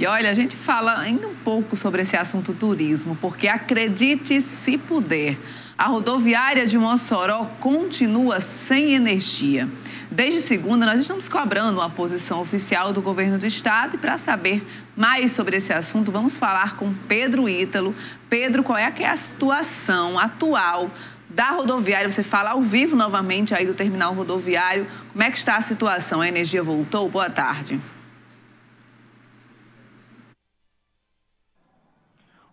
E olha, a gente fala ainda um pouco sobre esse assunto turismo, porque acredite se puder, a rodoviária de Mossoró continua sem energia. Desde segunda, nós estamos cobrando uma posição oficial do governo do estado e para saber mais sobre esse assunto, vamos falar com Pedro Ítalo. Pedro, qual é, que é a situação atual da rodoviária? Você fala ao vivo novamente aí do terminal rodoviário. Como é que está a situação? A energia voltou? Boa tarde.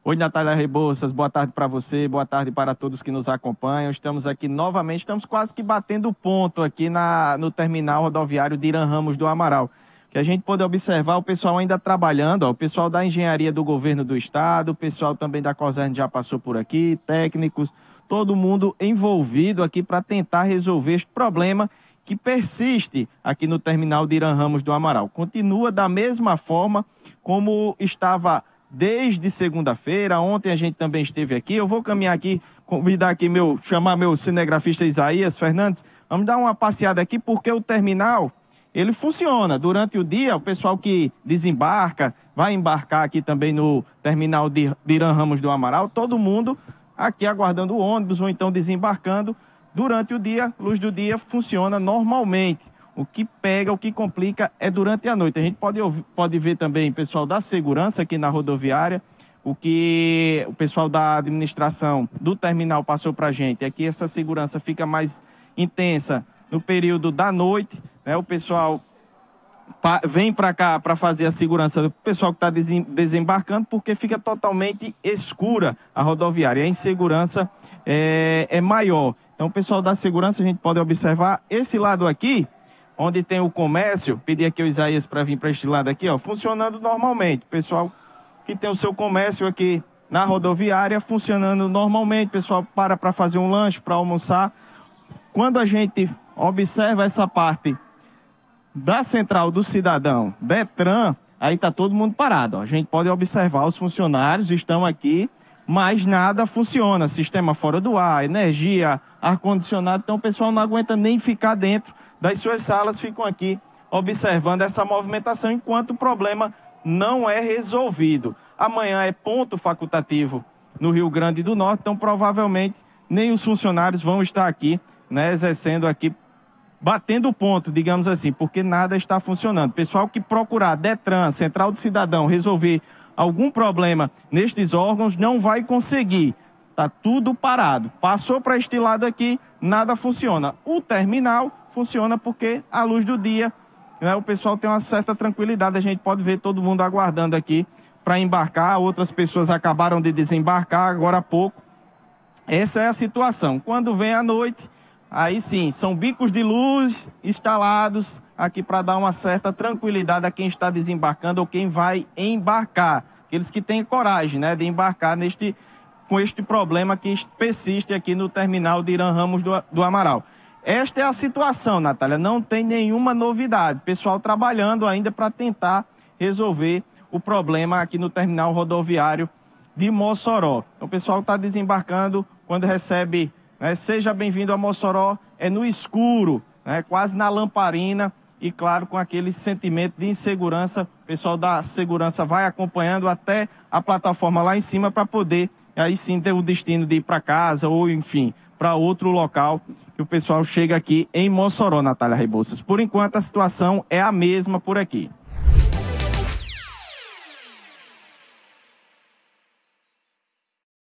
Oi, Natália Rebouças, boa tarde para você, boa tarde para todos que nos acompanham. Estamos aqui novamente, estamos quase que batendo ponto aqui na, no terminal rodoviário de Irã Ramos do Amaral. Que a gente pode observar o pessoal ainda trabalhando, ó, o pessoal da engenharia do governo do estado, o pessoal também da COSERN já passou por aqui, técnicos, todo mundo envolvido aqui para tentar resolver este problema que persiste aqui no terminal de Irã Ramos do Amaral. Continua da mesma forma como estava desde segunda-feira. Ontem a gente também esteve aqui. Eu vou caminhar aqui, convidar aqui meu, chamar meu cinegrafista Isaías Fernandes. Vamos dar uma passeada aqui porque o terminal ele funciona durante o dia. O pessoal que desembarca, vai embarcar aqui também no terminal de, de Irã Ramos do Amaral. Todo mundo aqui aguardando o ônibus ou então desembarcando. Durante o dia, luz do dia funciona normalmente. O que pega, o que complica é durante a noite. A gente pode, pode ver também pessoal da segurança aqui na rodoviária. O que o pessoal da administração do terminal passou para a gente é que essa segurança fica mais intensa no período da noite. Né? O pessoal vem para cá para fazer a segurança do pessoal que está desembarcando, porque fica totalmente escura a rodoviária. A insegurança é, é maior. Então, o pessoal da segurança, a gente pode observar esse lado aqui onde tem o comércio, pedi aqui o Isaías para vir para este lado aqui, ó, funcionando normalmente. Pessoal que tem o seu comércio aqui na rodoviária funcionando normalmente, pessoal para para fazer um lanche, para almoçar. Quando a gente observa essa parte da Central do Cidadão, Detran, aí tá todo mundo parado. Ó. A gente pode observar os funcionários estão aqui mas nada funciona. Sistema fora do ar, energia, ar-condicionado. Então o pessoal não aguenta nem ficar dentro das suas salas, ficam aqui observando essa movimentação enquanto o problema não é resolvido. Amanhã é ponto facultativo no Rio Grande do Norte, então provavelmente nem os funcionários vão estar aqui, né, exercendo aqui, batendo ponto, digamos assim, porque nada está funcionando. Pessoal que procurar Detran, Central do Cidadão, resolver algum problema nestes órgãos, não vai conseguir. Está tudo parado. Passou para este lado aqui, nada funciona. O terminal funciona porque a luz do dia, né, o pessoal tem uma certa tranquilidade. A gente pode ver todo mundo aguardando aqui para embarcar. Outras pessoas acabaram de desembarcar agora há pouco. Essa é a situação. Quando vem a noite, Aí sim, são bicos de luz instalados aqui para dar uma certa tranquilidade a quem está desembarcando ou quem vai embarcar. Aqueles que têm coragem né, de embarcar neste, com este problema que persiste aqui no terminal de Irã Ramos do, do Amaral. Esta é a situação, Natália. Não tem nenhuma novidade. Pessoal trabalhando ainda para tentar resolver o problema aqui no terminal rodoviário de Mossoró. Então, o pessoal está desembarcando quando recebe né? Seja bem-vindo a Mossoró, é no escuro, né? quase na lamparina e, claro, com aquele sentimento de insegurança. O pessoal da segurança vai acompanhando até a plataforma lá em cima para poder, aí sim, ter o destino de ir para casa ou, enfim, para outro local que o pessoal chega aqui em Mossoró, Natália Rebouças. Por enquanto, a situação é a mesma por aqui.